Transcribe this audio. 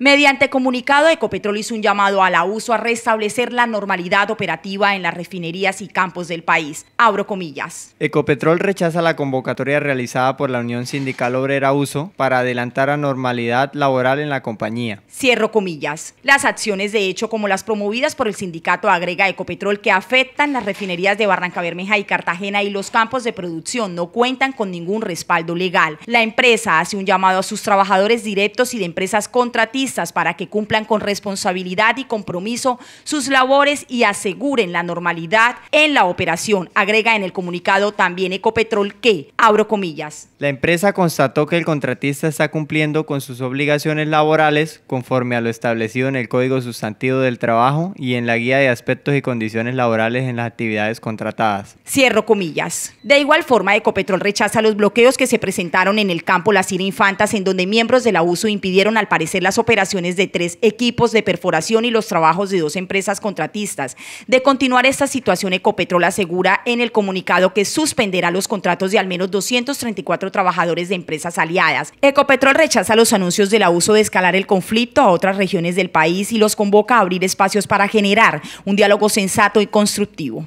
Mediante comunicado, Ecopetrol hizo un llamado al abuso a restablecer la normalidad operativa en las refinerías y campos del país. Abro comillas. Ecopetrol rechaza la convocatoria realizada por la Unión Sindical Obrera USO para adelantar a normalidad laboral en la compañía. Cierro comillas. Las acciones de hecho como las promovidas por el sindicato agrega Ecopetrol que afectan las refinerías de Barranca Bermeja y Cartagena y los campos de producción no cuentan con ningún respaldo legal. La empresa hace un llamado a sus trabajadores directos y de empresas contratistas para que cumplan con responsabilidad y compromiso sus labores y aseguren la normalidad en la operación. Agrega en el comunicado también Ecopetrol que, abro comillas. La empresa constató que el contratista está cumpliendo con sus obligaciones laborales conforme a lo establecido en el Código Sustantivo del Trabajo y en la Guía de Aspectos y Condiciones Laborales en las actividades contratadas. Cierro comillas. De igual forma, Ecopetrol rechaza los bloqueos que se presentaron en el campo Las Ir Infantas, en donde miembros del abuso impidieron al parecer las operaciones operaciones de tres equipos de perforación y los trabajos de dos empresas contratistas. De continuar esta situación, Ecopetrol asegura en el comunicado que suspenderá los contratos de al menos 234 trabajadores de empresas aliadas. Ecopetrol rechaza los anuncios del abuso de escalar el conflicto a otras regiones del país y los convoca a abrir espacios para generar un diálogo sensato y constructivo.